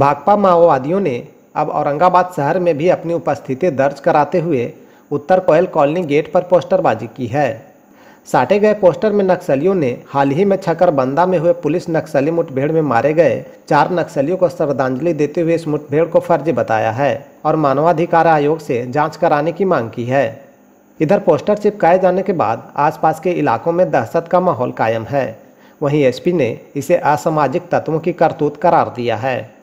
भाकपा माओवादियों ने अब औरंगाबाद शहर में भी अपनी उपस्थिति दर्ज कराते हुए उत्तर कोयल कॉलोनी गेट पर पोस्टरबाजी की है साटे गए पोस्टर में नक्सलियों ने हाल ही में छकरबंदा में हुए पुलिस नक्सली मुठभेड़ में मारे गए चार नक्सलियों को श्रद्धांजलि देते हुए इस मुठभेड़ को फर्जी बताया है और मानवाधिकार आयोग से जांच कराने की मांग की है इधर पोस्टर चिपकाए जाने के बाद आसपास के इलाकों में दहशत का माहौल कायम है वहीं एसपी ने इसे असामाजिक तत्वों की करतूत करार दिया है